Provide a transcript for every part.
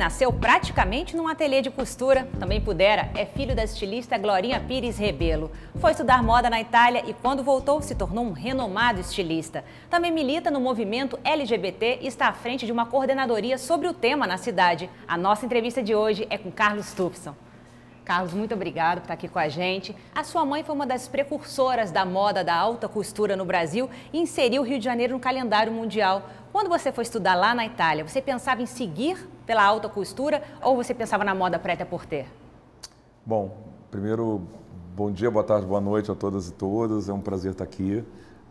nasceu praticamente num ateliê de costura, também pudera, é filho da estilista Glorinha Pires Rebelo. Foi estudar moda na Itália e quando voltou se tornou um renomado estilista. Também milita no movimento LGBT e está à frente de uma coordenadoria sobre o tema na cidade. A nossa entrevista de hoje é com Carlos Tupson. Carlos, muito obrigado por estar aqui com a gente. A sua mãe foi uma das precursoras da moda da alta costura no Brasil e inseriu o Rio de Janeiro no calendário mundial. Quando você foi estudar lá na Itália, você pensava em seguir pela alta costura ou você pensava na moda preta por ter? Bom, primeiro, bom dia, boa tarde, boa noite a todas e todos. É um prazer estar aqui.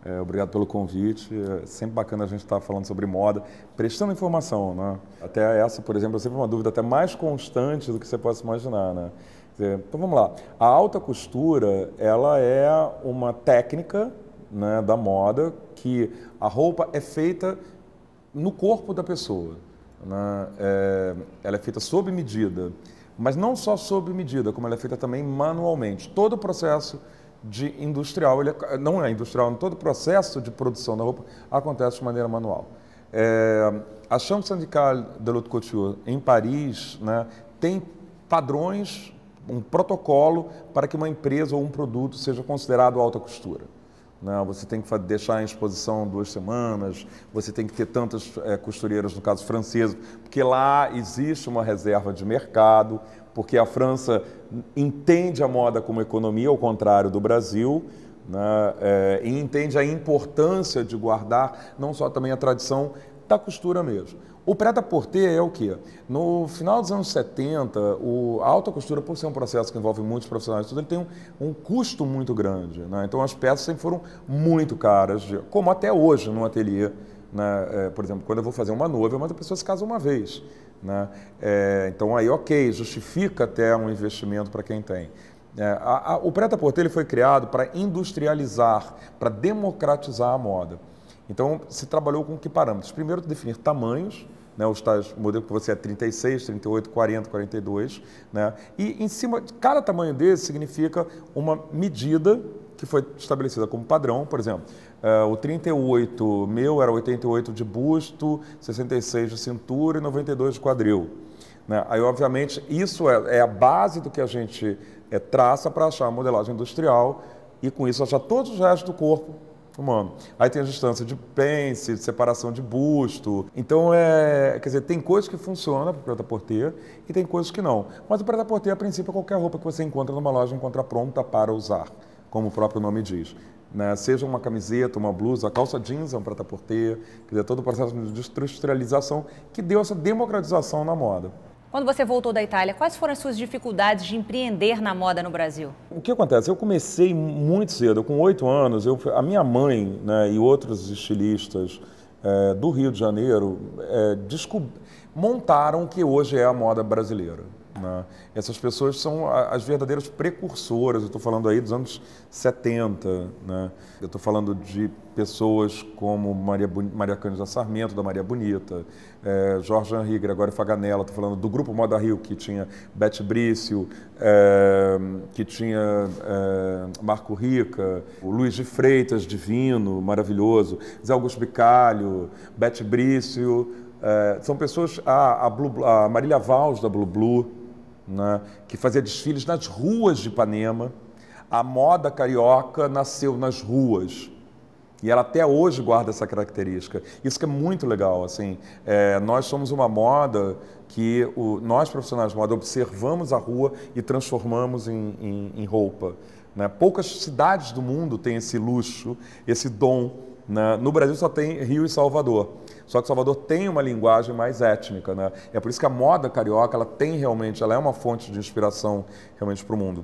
É, obrigado pelo convite. É sempre bacana a gente estar falando sobre moda, prestando informação, né? Até essa, por exemplo, é sempre uma dúvida até mais constante do que você possa imaginar, né? Então vamos lá. A alta costura, ela é uma técnica né, da moda que a roupa é feita no corpo da pessoa. Né? É, ela é feita sob medida, mas não só sob medida, como ela é feita também manualmente. Todo o processo de industrial, ele é, não é industrial, todo o processo de produção da roupa acontece de maneira manual. É, a Chambre Syndicale de Haute Couture em Paris né, tem padrões, um protocolo para que uma empresa ou um produto seja considerado alta costura. Não, né? você tem que deixar em exposição duas semanas, você tem que ter tantas é, costureiras, no caso francesa, porque lá existe uma reserva de mercado, porque a França entende a moda como economia, ao contrário do Brasil, né, é, e entende a importância de guardar não só também a tradição da costura mesmo. O pré-da-porter é o quê? No final dos anos 70, o, a alta costura, por ser um processo que envolve muitos profissionais, tudo, ele tem um, um custo muito grande. Né? Então as peças sempre foram muito caras, como até hoje no ateliê. Né? É, por exemplo, quando eu vou fazer uma noiva, eu mando a pessoa se casa uma vez. Né? É, então aí, ok, justifica até um investimento para quem tem. É, a, a, o preta-porter foi criado para industrializar, para democratizar a moda. Então se trabalhou com que parâmetros? Primeiro definir tamanhos, né, os tais modelos que você é 36, 38, 40, 42, né, e em cima de cada tamanho desse significa uma medida que foi estabelecida como padrão, por exemplo, uh, o 38 meu era 88 de busto, 66 de cintura e 92 de quadril. Né? Aí, obviamente, isso é, é, a base do que a gente é, traça para achar a modelagem industrial e, com isso, achar todos os restos do corpo fumando. Aí tem a distância de pence, de separação de busto. Então, é, quer dizer, tem coisas que funcionam para o à porter e tem coisas que não. Mas o à porter a princípio, é qualquer roupa que você encontra numa loja encontra pronta para usar, como o próprio nome diz. Né? Seja uma camiseta, uma blusa, calça jeans é um à porter quer dizer, todo o processo de industrialização que deu essa democratização na moda. Quando você voltou da Itália, quais foram as suas dificuldades de empreender na moda no Brasil? O que acontece? Eu comecei muito cedo, com oito anos. Eu, a minha mãe né, e outros estilistas é, do Rio de Janeiro é, montaram o que hoje é a moda brasileira. Né? Essas pessoas são as verdadeiras precursoras, eu estou falando aí dos anos 70. Né? Eu estou falando de pessoas como Maria, Maria Cândida Sarmento, da Maria Bonita, é, Jorge Henri, Gregório Faganella, estou falando do grupo Moda Rio, que tinha Beth Brício, é, que tinha é, Marco Rica, o Luiz de Freitas, divino, maravilhoso, Zé Augusto Bicalho, Beth Brício. É, são pessoas, a, a, Blue, a Marília Valls da Blue Blue, né, que fazia desfiles nas ruas de Ipanema. A moda carioca nasceu nas ruas. E ela até hoje guarda essa característica. Isso que é muito legal, assim, é, nós somos uma moda que o, nós profissionais de moda observamos a rua e transformamos em, em, em roupa. Né? Poucas cidades do mundo têm esse luxo, esse dom. Né? No Brasil só tem Rio e Salvador. Só que Salvador tem uma linguagem mais étnica, né? É por isso que a moda carioca, ela tem realmente, ela é uma fonte de inspiração realmente para o mundo.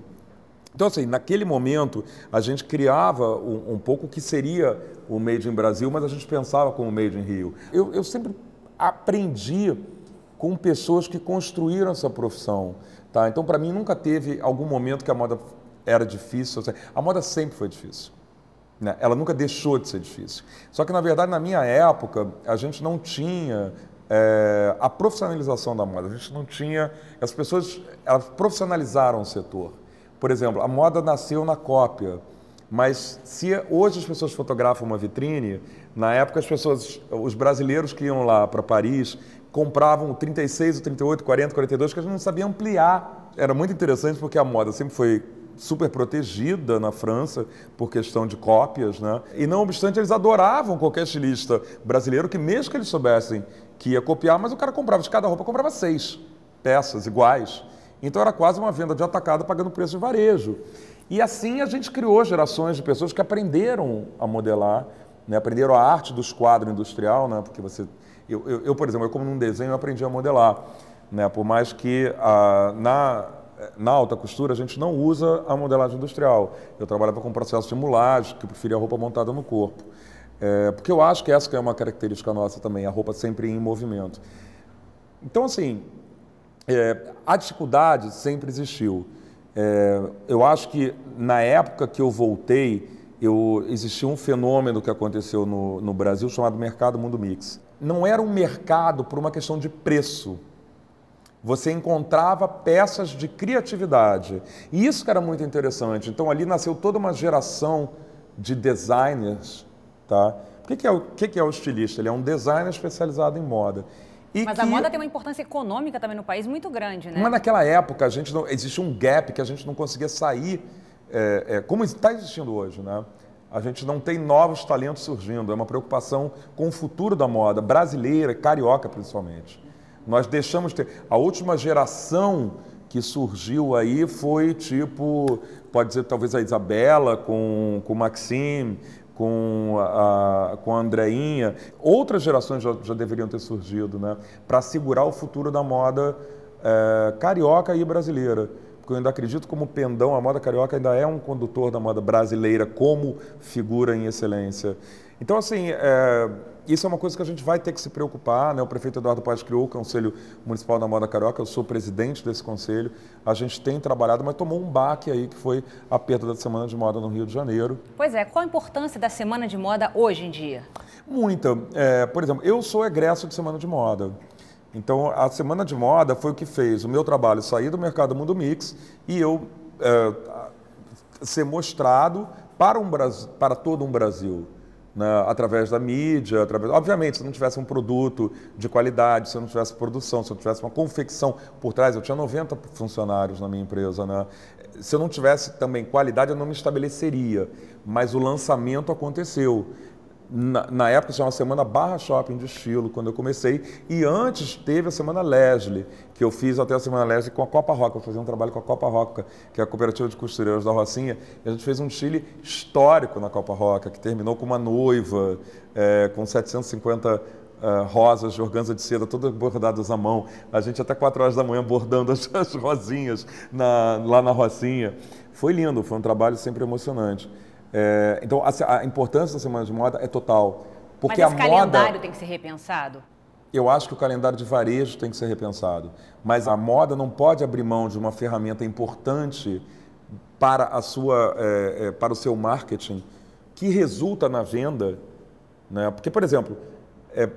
Então, assim, naquele momento, a gente criava um, um, pouco o que seria o Made in Brasil, mas a gente pensava como Made in Rio. Eu, eu sempre aprendi com pessoas que construíram essa profissão. Tá? Então, para mim, nunca teve algum momento que a moda era difícil. Assim, a moda sempre foi difícil. Né? Ela nunca deixou de ser difícil. Só que, na verdade, na minha época, a gente não tinha é, a profissionalização da moda. A gente não tinha. As pessoas elas profissionalizaram o setor. Por exemplo, a moda nasceu na cópia. Mas se hoje as pessoas fotografam uma vitrine, na época as pessoas, os brasileiros que iam lá para Paris, compravam o 36, o 38, 40, 42, que a gente não sabia ampliar. Era muito interessante porque a moda sempre foi super protegida na França por questão de cópias, né? E não obstante, eles adoravam qualquer estilista brasileiro que mesmo que eles soubessem que ia copiar, mas o cara comprava de cada roupa, comprava seis peças iguais. Então era quase uma venda de atacado pagando preço de varejo. E assim a gente criou gerações de pessoas que aprenderam a modelar, né? aprenderam a arte dos quadros industrial, né? Porque você, eu, eu, eu por exemplo, eu como num desenho eu aprendi a modelar, né? Por mais que ah, na é, na alta costura, a gente não usa a modelagem industrial. Eu trabalhava com um processo de mulagem, que preferia a roupa montada no corpo. É, porque eu acho que essa que é uma característica nossa também, a roupa sempre em movimento. Então, assim, é, a dificuldade sempre existiu. É, eu acho que na época que eu voltei, eu, existia um fenômeno que aconteceu no, no Brasil chamado mercado mundo mix. Não era um mercado por uma questão de preço, você encontrava peças de criatividade. E isso que era muito interessante. Então ali nasceu toda uma geração de designers, tá? O que, que, é, o que, que é o estilista? Ele é um designer especializado em moda. E mas que... a moda tem uma importância econômica também no país muito grande, né? Mas naquela época a gente não... existe um gap que a gente não conseguia sair, é, é, como está existindo hoje, né? A gente não tem novos talentos surgindo, é uma preocupação com o futuro da moda brasileira, carioca principalmente. Nós deixamos de ter. A última geração que surgiu aí foi tipo, pode dizer talvez a Isabela com o Maxime, com a, com a Andreinha. Outras gerações já, já deveriam ter surgido, né? Para segurar o futuro da moda é, carioca e brasileira porque eu ainda acredito como pendão, a moda carioca ainda é um condutor da moda brasileira como figura em excelência. Então, assim, é, isso é uma coisa que a gente vai ter que se preocupar. Né? O prefeito Eduardo Paz criou o Conselho Municipal da Moda Carioca, eu sou presidente desse conselho. A gente tem trabalhado, mas tomou um baque aí, que foi a perda da Semana de Moda no Rio de Janeiro. Pois é, qual a importância da Semana de Moda hoje em dia? Muita. É, por exemplo, eu sou egresso de Semana de Moda. Então, a semana de moda foi o que fez o meu trabalho sair do mercado Mundo Mix e eu é, ser mostrado para, um, para todo um Brasil. Na, né? através da mídia, através, obviamente, se não tivesse um produto de qualidade, se não tivesse produção, se não tivesse uma confecção por trás, eu tinha 90 funcionários na minha empresa, né? Se eu não tivesse também qualidade, eu não me estabeleceria, mas o lançamento aconteceu na, na época tinha uma semana Barra Shopping de estilo, quando eu comecei. E antes teve a semana Leslie, que eu fiz até a semana Leslie com a Copa Roca. Eu fazia um trabalho com a Copa Roca, que é a cooperativa de costureiros da Rocinha. E a gente fez um Chile histórico na Copa Roca, que terminou com uma noiva, é, com 750 eh, rosas de organza de seda, todas bordadas à mão. A gente até 4 horas da manhã bordando as, as rosinhas na, lá na Rocinha. Foi lindo, foi um trabalho sempre emocionante. É, então, a, assim, a, importância da Semana de Moda é total. Porque Mas esse a calendário moda, tem que ser repensado? Eu acho que o calendário de varejo tem que ser repensado. Mas a moda não pode abrir mão de uma ferramenta importante para, a sua, é, é, para o seu marketing que resulta na venda. Né? Porque, por exemplo, é,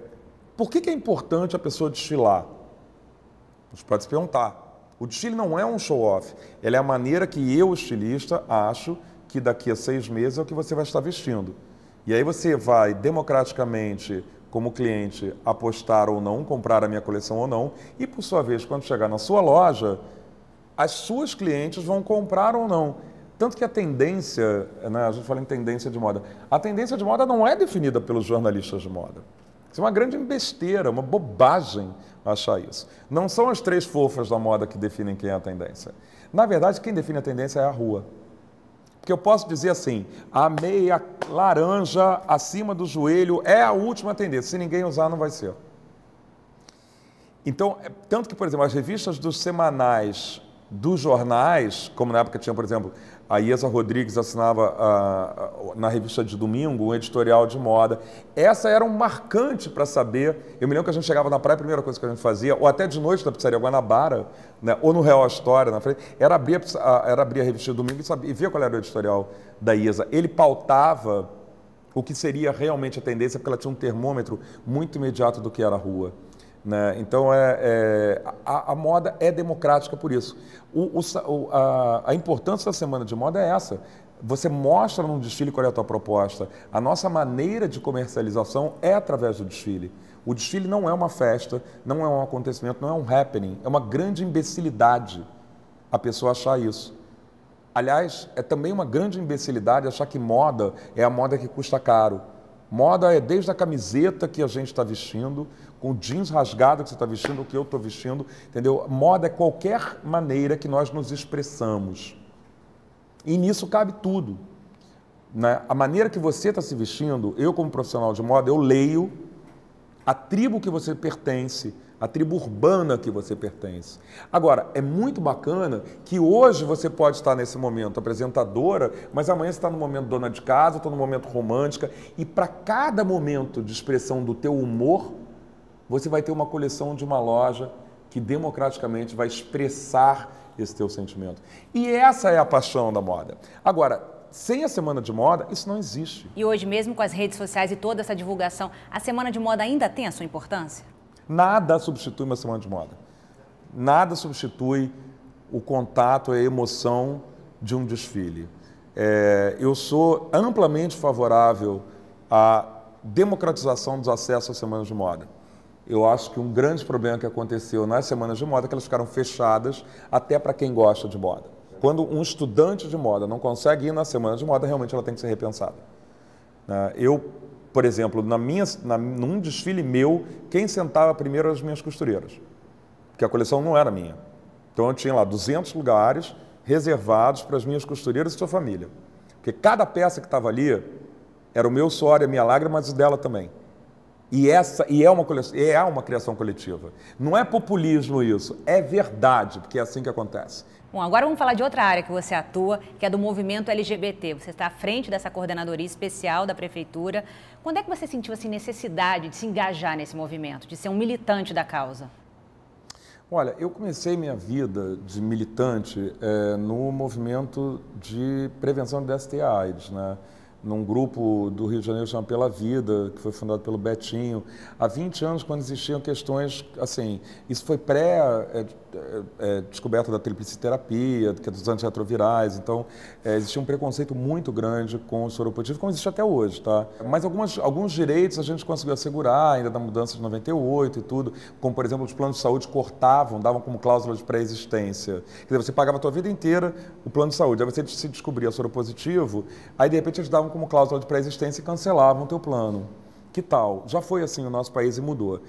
por que, que é importante a pessoa desfilar? Você pode se perguntar. O desfile não é um show-off, ele é a maneira que eu, estilista, acho que daqui a seis meses é o que você vai estar vestindo. E aí você vai democraticamente, como cliente, apostar ou não, comprar a minha coleção ou não, e por sua vez, quando chegar na sua loja, as suas clientes vão comprar ou não. Tanto que a tendência, né, a gente fala em tendência de moda, a tendência de moda não é definida pelos jornalistas de moda. Isso é uma grande besteira, uma bobagem achar isso. Não são as três fofas da moda que definem quem é a tendência. Na verdade, quem define a tendência é a rua que eu posso dizer assim, a meia laranja acima do joelho é a última tendência. Se ninguém usar, não vai ser. Então, é, tanto que, por exemplo, as revistas dos semanais dos jornais, como na época tinha, por exemplo, a Iesa Rodrigues assinava ah, ah, na revista de domingo um editorial de moda. Essa era um marcante para saber. Eu me lembro que a gente chegava na praia, a primeira coisa que a gente fazia, ou até de noite na pizzaria Guanabara, né, ou no Real História, na frente, era abrir a, ah, era abrir a revista de domingo e, e ver qual era o editorial da Iesa. Ele pautava o que seria realmente a tendência, porque ela tinha um termômetro muito imediato do que era a rua. Né? Então, é, é a, a, moda é democrática por isso. O, o, a, a importância da Semana de Moda é essa. Você mostra no desfile qual é a tua proposta. A nossa maneira de comercialização é através do desfile. O desfile não é uma festa, não é um acontecimento, não é um happening. É uma grande imbecilidade a pessoa achar isso. Aliás, é também uma grande imbecilidade achar que moda é a moda que custa caro. Moda é desde a camiseta que a gente está vestindo, com o jeans rasgado que você está vestindo, o que eu estou vestindo, entendeu? Moda é qualquer maneira que nós nos expressamos. E nisso cabe tudo. Né? A maneira que você está se vestindo, eu como profissional de moda, eu leio a tribo que você pertence, a tribo urbana que você pertence. Agora, é muito bacana que hoje você pode estar nesse momento apresentadora, mas amanhã você está no momento dona de casa, está no momento romântica, e para cada momento de expressão do teu humor, você vai ter uma coleção de uma loja que democraticamente vai expressar esse teu sentimento. E essa é a paixão da moda. Agora, sem a semana de moda, isso não existe. E hoje, mesmo com as redes sociais e toda essa divulgação, a semana de moda ainda tem a sua importância? Nada substitui uma semana de moda. Nada substitui o contato, a emoção de um desfile. É, eu sou amplamente favorável à democratização dos acessos às semanas de moda. Eu acho que um grande problema que aconteceu nas semanas de moda é que elas ficaram fechadas até para quem gosta de moda. Quando um estudante de moda não consegue ir na semana de moda, realmente ela tem que ser repensada. Né? Eu por exemplo, na minha, na, num desfile meu, quem sentava primeiro eram as minhas costureiras, porque a coleção não era minha. Então eu tinha lá 200 lugares reservados para as minhas costureiras e sua família. Porque cada peça que estava ali era o meu suor, a minha lágrima, mas o dela também. E essa e é uma coleção, é uma criação coletiva. Não é populismo isso, é verdade, porque é assim que acontece. Bom, agora vamos falar de outra área que você atua, que é do movimento LGBT. Você está à frente dessa coordenadoria especial da prefeitura. Quando é que você sentiu essa assim, necessidade de se engajar nesse movimento, de ser um militante da causa? Olha, eu comecei minha vida de militante é, no movimento de prevenção de dst aids né? num grupo do Rio de Janeiro chamado Pela Vida, que foi fundado pelo Betinho, há 20 anos, quando existiam questões, assim, isso foi pré, é, é, é, descoberta da tríplice terapia, é dos antirretrovirais. Então, é, existia um preconceito muito grande com o soro positivo, como existe até hoje, tá? Mas algumas, alguns direitos a gente conseguiu assegurar, ainda da mudança de 98 e tudo, como, por exemplo, os planos de saúde cortavam, davam como cláusula de pré-existência. Quer dizer, você pagava a tua vida inteira o plano de saúde. Aí você se descobria soro positivo, aí, de repente, eles davam como cláusula de pré-existência e cancelavam o teu plano. Que tal? Já foi assim o nosso país e mudou.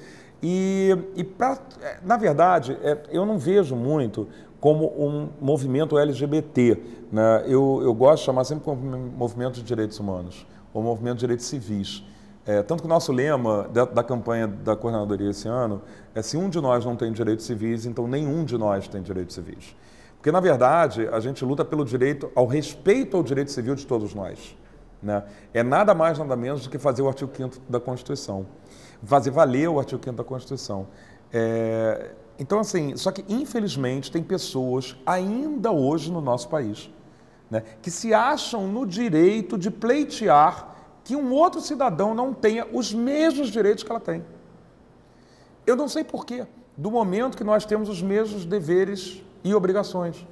E, e pra, é, na verdade, é, eu não vejo muito como um movimento LGBT. Né? Eu, eu gosto de chamar sempre como movimento de direitos humanos ou movimento de direitos civis. É, tanto que o nosso lema da, da, campanha da coordenadoria esse ano é: se um de nós não tem direitos civis, então nenhum de nós tem direitos civis. Porque, na verdade, a gente luta pelo direito ao respeito ao direito civil de todos nós. Né? É nada mais, nada menos do que fazer o artigo 5 da Constituição fazer valer o artigo 5 da Constituição. É, então, assim, só que infelizmente tem pessoas ainda hoje no nosso país né, que se acham no direito de pleitear que um outro cidadão não tenha os mesmos direitos que ela tem. Eu não sei porquê, do momento que nós temos os mesmos deveres e obrigações.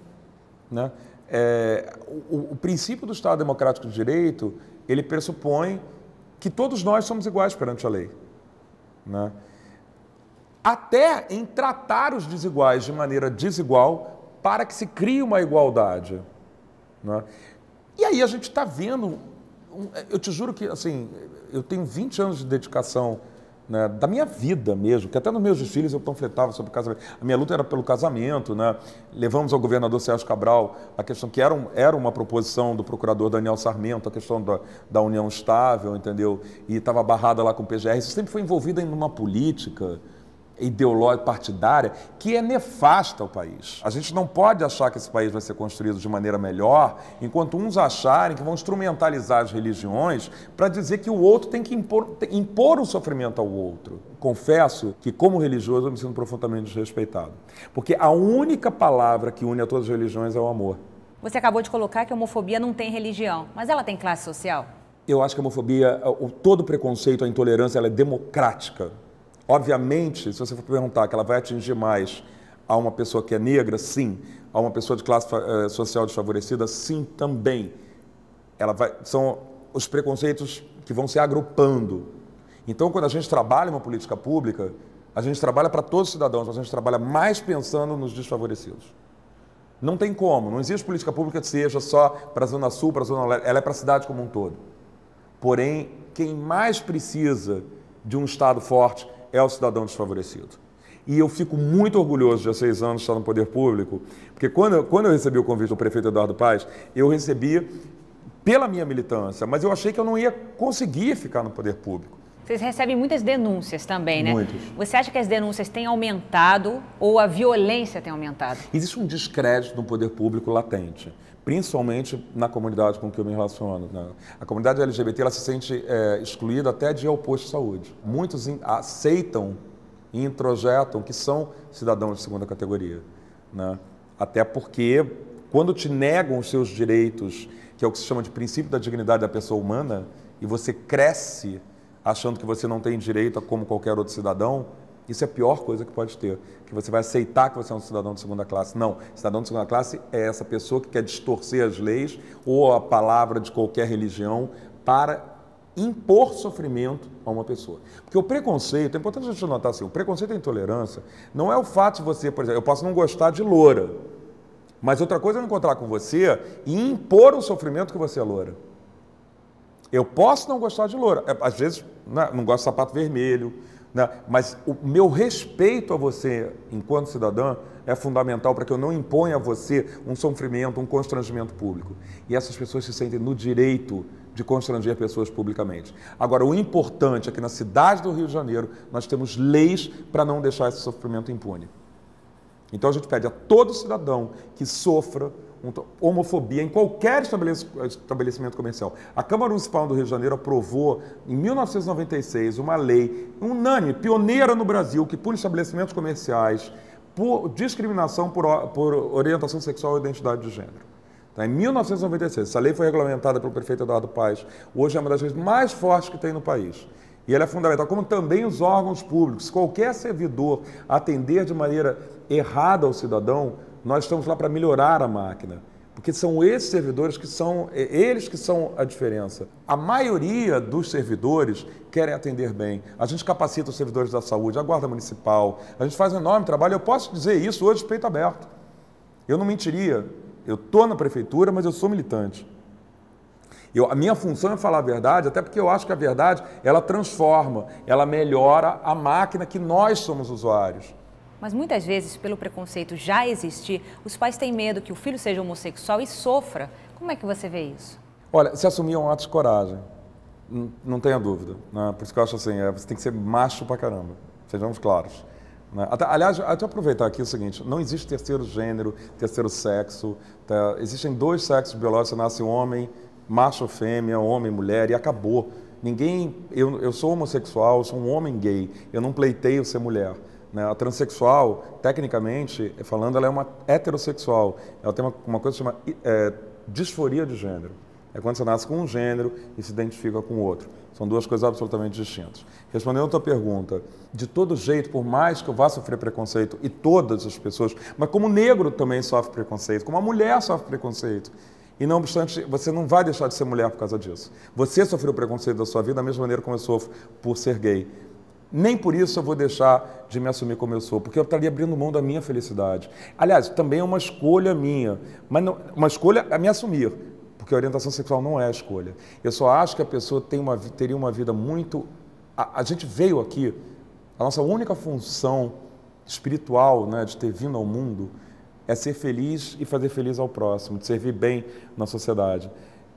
Né? É, o, o princípio do Estado Democrático de Direito, ele pressupõe que todos nós somos iguais perante a lei. Né? Até em tratar os desiguais de maneira desigual para que se crie uma igualdade. Né? E aí a gente está vendo. Eu te juro que, assim, eu tenho 20 anos de dedicação né, da minha vida mesmo, que até nos meus desfiles eu panfletava sobre o casamento. A minha luta era pelo casamento, né? Levamos ao governador Sérgio Cabral a questão que era, um, era uma proposição do procurador Daniel Sarmento, a questão da, da união estável, entendeu? E estava barrada lá com o PGR. Isso sempre foi envolvida em uma política, ideológica partidária que é nefasta ao país. A gente não pode achar que esse país vai ser construído de maneira melhor enquanto uns acharem que vão instrumentalizar as religiões para dizer que o outro tem que impor, impor o um sofrimento ao outro. Confesso que, como religioso, eu me sinto profundamente desrespeitado. Porque a única palavra que une a todas as religiões é o amor. Você acabou de colocar que a homofobia não tem religião, mas ela tem classe social? Eu acho que a homofobia, todo preconceito, a intolerância, ela é democrática. Obviamente, se você for perguntar que ela vai atingir mais a uma pessoa que é negra, sim. A uma pessoa de classe eh, social desfavorecida, sim, também. Ela vai, são os preconceitos que vão se agrupando. Então, quando a gente trabalha uma política pública, a gente trabalha para todos os cidadãos, mas a gente trabalha mais pensando nos desfavorecidos. Não tem como, não existe política pública que seja só para a Zona Sul, para a Zona Leste, ela é para a cidade como um todo. Porém, quem mais precisa de um Estado forte é o cidadão desfavorecido. E eu fico muito orgulhoso de há seis anos estar no poder público, porque quando eu, quando eu recebi o convite do prefeito Eduardo Paes, eu recebi pela minha militância, mas eu achei que eu não ia conseguir ficar no poder público. Vocês recebem muitas denúncias também, né? Muitas. Você acha que as denúncias têm aumentado ou a violência tem aumentado? Existe um descrédito no poder público latente principalmente na comunidade com que eu me relaciono. Né? A comunidade LGBT ela se sente é, excluída até de ir ao posto de saúde. Muitos aceitam e introjetam que são cidadãos de segunda categoria. Né? Até porque, quando te negam os seus direitos, que é o que se chama de princípio da dignidade da pessoa humana, e você cresce achando que você não tem direito a como qualquer outro cidadão, isso é a pior coisa que pode ter, que você vai aceitar que você é um cidadão de segunda classe. Não, cidadão de segunda classe é essa pessoa que quer distorcer as leis ou a palavra de qualquer religião para impor sofrimento a uma pessoa. Porque o preconceito, é importante a gente notar assim, o preconceito e a intolerância não é o fato de você, por exemplo, eu posso não gostar de loura, mas outra coisa é eu encontrar com você e impor o sofrimento que você é loura. Eu posso não gostar de loura, é, às vezes né, não gosto de sapato vermelho, né? Mas o meu respeito a você, enquanto cidadã, é fundamental para que eu não imponha a você um sofrimento, um constrangimento público. E essas pessoas se sentem no direito de constranger pessoas publicamente. Agora, o importante é que na cidade do Rio de Janeiro nós temos leis para não deixar esse sofrimento impune. Então a gente pede a todo cidadão que sofra homofobia em qualquer estabelecimento comercial. A Câmara Municipal do Rio de Janeiro aprovou, em 1996, uma lei unânime, pioneira no Brasil, que pune estabelecimentos comerciais por discriminação por, por orientação sexual e identidade de gênero. Tá, em 1996, essa lei foi regulamentada pelo prefeito Eduardo Paes. Hoje é uma das leis mais fortes que tem no país. E ela é fundamental, como também os órgãos públicos. Qualquer servidor atender de maneira errada ao cidadão, nós estamos lá para melhorar a máquina. Porque são esses servidores que são, é, eles que são a diferença. A maioria dos servidores querem atender bem. A gente capacita os servidores da saúde, a guarda municipal, a gente faz um enorme trabalho. Eu posso dizer isso hoje de peito aberto. Eu não mentiria. Eu estou na prefeitura, mas eu sou militante. Eu, a minha função é falar a verdade, até porque eu acho que a verdade ela transforma, ela melhora a máquina que nós somos usuários. Mas muitas vezes, pelo preconceito já existir, os pais têm medo que o filho seja homossexual e sofra. Como é que você vê isso? Olha, se assumir é um ato de coragem, não tenha dúvida. Né? Por isso que eu acho assim, é, você tem que ser macho pra caramba, sejamos claros. Né? Até, aliás, até aproveitar aqui o seguinte, não existe terceiro gênero, terceiro sexo. Tá? Existem dois sexos biológicos, você nasce homem, macho ou fêmea, homem, mulher, e acabou. Ninguém, eu, eu sou homossexual, eu sou um homem gay, eu não pleiteio ser mulher. Né? A transexual, tecnicamente falando, ela é uma heterossexual. Ela tem uma, uma coisa que chama é, disforia de gênero. É quando você nasce com um gênero e se identifica com outro. São duas coisas absolutamente distintas. Respondendo a tua pergunta, de todo jeito, por mais que eu vá sofrer preconceito, e todas as pessoas, mas como o negro também sofre preconceito, como a mulher sofre preconceito, e não obstante, você não vai deixar de ser mulher por causa disso. Você sofreu preconceito da sua vida da mesma maneira como eu sofro por ser gay. Nem por isso eu vou deixar de me assumir como eu sou, porque eu estaria abrindo mão da minha felicidade. Aliás, também é uma escolha minha, mas não, uma escolha a me assumir, porque a orientação sexual não é a escolha. Eu só acho que a pessoa tem uma, teria uma vida muito. A, a gente veio aqui, a nossa única função espiritual né, de ter vindo ao mundo é ser feliz e fazer feliz ao próximo, de servir bem na sociedade.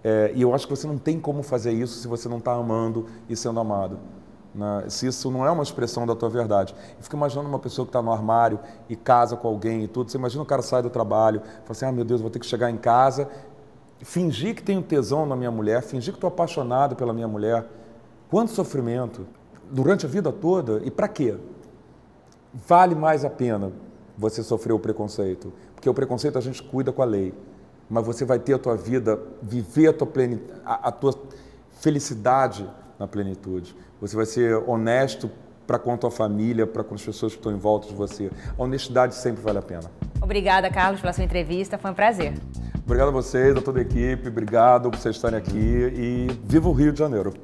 É, e eu acho que você não tem como fazer isso se você não está amando e sendo amado. Né? se isso não é uma expressão da tua verdade. eu fico imaginando uma pessoa que está no armário e casa com alguém e tudo. Você imagina o cara sai do trabalho, fala assim: ah, meu Deus, vou ter que chegar em casa, fingir que tenho tesão na minha mulher, fingir que estou apaixonado pela minha mulher. Quanto sofrimento durante a vida toda e para quê? Vale mais a pena você sofrer o preconceito, porque o preconceito a gente cuida com a lei, mas você vai ter a tua vida, viver a tua, plenitude, a, a tua felicidade na plenitude. Você vai ser honesto para com a tua família, para com as pessoas que estão em volta de você. A honestidade sempre vale a pena. Obrigada, Carlos, pela sua entrevista. Foi um prazer. Obrigado a vocês, a toda a equipe. Obrigado por vocês estarem aqui e viva o Rio de Janeiro.